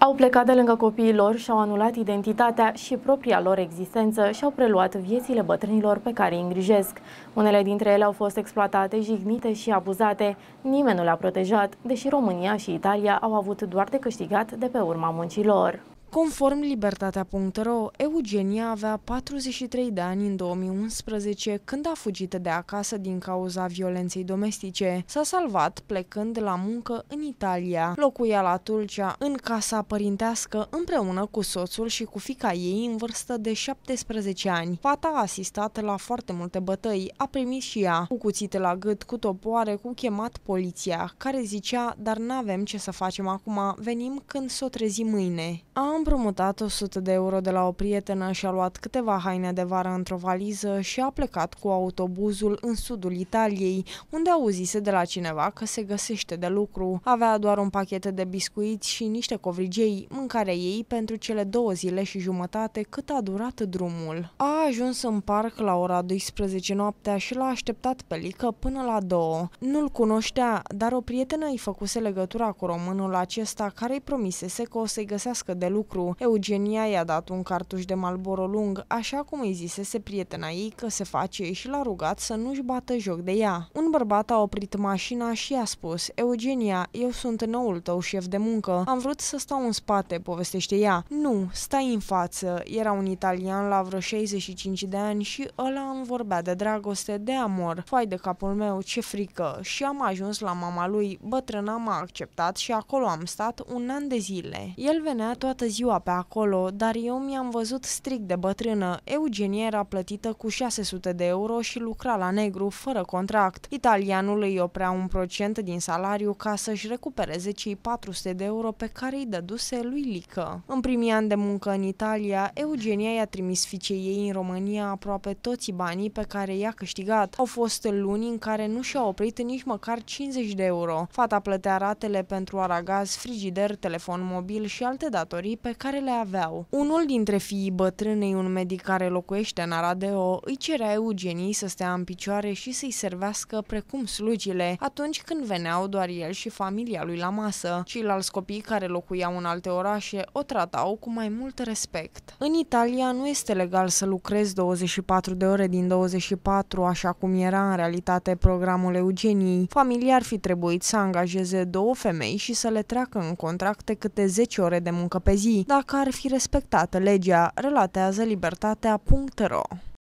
Au plecat de lângă copiii lor, și-au anulat identitatea și propria lor existență și-au preluat viețile bătrânilor pe care îi îngrijesc. Unele dintre ele au fost exploatate, jignite și abuzate. Nimeni nu le-a protejat, deși România și Italia au avut doar de câștigat de pe urma muncilor. Conform Libertatea.ro, Eugenia avea 43 de ani în 2011 când a fugit de acasă din cauza violenței domestice. S-a salvat plecând la muncă în Italia. Locuia la Tulcea, în casa părintească, împreună cu soțul și cu fica ei în vârstă de 17 ani. Fata a asistat la foarte multe bătăi, a primit și ea, cu cuțit la gât, cu topoare, cu chemat poliția, care zicea, dar n-avem ce să facem acum, venim când s-o trezi mâine. Am împrumutat 100 de euro de la o prietenă și a luat câteva haine de vară într-o valiză și a plecat cu autobuzul în sudul Italiei, unde auzise de la cineva că se găsește de lucru. Avea doar un pachet de biscuiți și niște covrigei, mâncarea ei pentru cele două zile și jumătate cât a durat drumul. A ajuns în parc la ora 12 noaptea și l-a așteptat pe Lică până la 2. Nu-l cunoștea, dar o prietenă îi făcuse legătura cu românul acesta care îi promisese că o să-i găsească de lucru lucru. Eugenia i-a dat un cartuș de Malboro lung, așa cum îi zisese prietena ei că se face și l-a rugat să nu-și bată joc de ea. Un bărbat a oprit mașina și a spus, Eugenia, eu sunt noul tău șef de muncă, am vrut să stau în spate, povestește ea. Nu, stai în față, era un italian la vreo 65 de ani și ăla îmi vorbea de dragoste, de amor. Fai de capul meu, ce frică! Și am ajuns la mama lui, bătrâna m-a acceptat și acolo am stat un an de zile. El venea toată ziua ziua pe acolo, dar eu mi-am văzut strict de bătrână. Eugenie era plătită cu 600 de euro și lucra la negru, fără contract. Italianul îi oprea un procent din salariu ca să-și recupereze cei 400 de euro pe care îi dăduse lui Lică. În primii ani de muncă în Italia, Eugenia i-a trimis fiicei ei în România aproape toți banii pe care i-a câștigat. Au fost luni în care nu și-a oprit nici măcar 50 de euro. Fata plătea ratele pentru aragaz, frigider, telefon mobil și alte datorii pe pe care le aveau. Unul dintre fiii bătrânei, un medic care locuiește în Aradeo, îi cerea Eugenii să stea în picioare și să-i servească precum slugile atunci când veneau doar el și familia lui la masă. Ceilalți copii care locuiau în alte orașe o tratau cu mai mult respect. În Italia nu este legal să lucrezi 24 de ore din 24, așa cum era în realitate programul Eugenii. Familia ar fi trebuit să angajeze două femei și să le treacă în contracte câte 10 ore de muncă pe zi dacă ar fi respectată legea, relatează libertatea.ro.